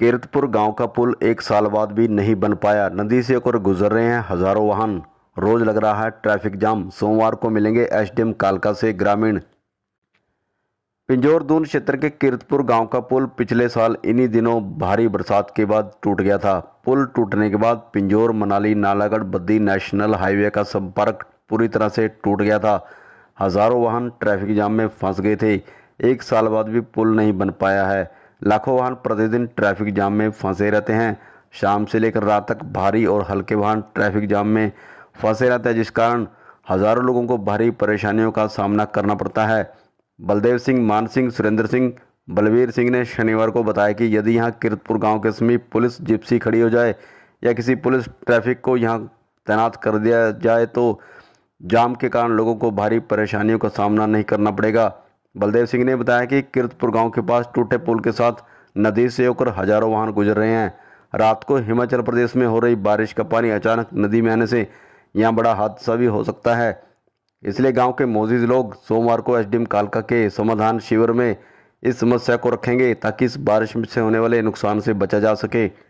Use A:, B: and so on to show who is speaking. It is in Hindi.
A: कीर्तपुर गांव का पुल एक साल बाद भी नहीं बन पाया नदी से होकर गुजर रहे हैं हजारों वाहन रोज लग रहा है ट्रैफिक जाम सोमवार को मिलेंगे एसडीएम कालका से ग्रामीण पिंजोर दून क्षेत्र के कीर्तपुर गांव का पुल पिछले साल इन्हीं दिनों भारी बरसात के बाद टूट गया था पुल टूटने के बाद पिंजोर मनाली नालागढ़ बद्दी नेशनल हाईवे का संपर्क पूरी तरह से टूट गया था हजारों वाहन ट्रैफिक जाम में फंस गए थे एक साल बाद भी पुल नहीं बन पाया है लाखों वाहन प्रतिदिन ट्रैफिक जाम में फंसे रहते हैं शाम से लेकर रात तक भारी और हल्के वाहन ट्रैफिक जाम में फंसे रहते हैं जिस कारण हज़ारों लोगों को भारी परेशानियों का सामना करना पड़ता है बलदेव सिंह मान सिंह सुरेंद्र सिंह बलवीर सिंह ने शनिवार को बताया कि यदि यहाँ किरतपुर गांव के समीप पुलिस जिप्सी खड़ी हो जाए या किसी पुलिस ट्रैफिक को यहाँ तैनात कर दिया जाए तो जाम के कारण लोगों को भारी परेशानियों का सामना नहीं करना पड़ेगा बलदेव सिंह ने बताया कि किरतपुर गांव के पास टूटे पुल के साथ नदी से होकर हजारों वाहन गुजर रहे हैं रात को हिमाचल प्रदेश में हो रही बारिश का पानी अचानक नदी में आने से यहाँ बड़ा हादसा भी हो सकता है इसलिए गांव के मोजिज लोग सोमवार को एसडीएम कालका के समाधान शिविर में इस समस्या को रखेंगे ताकि इस बारिश से होने वाले नुकसान से बचा जा सके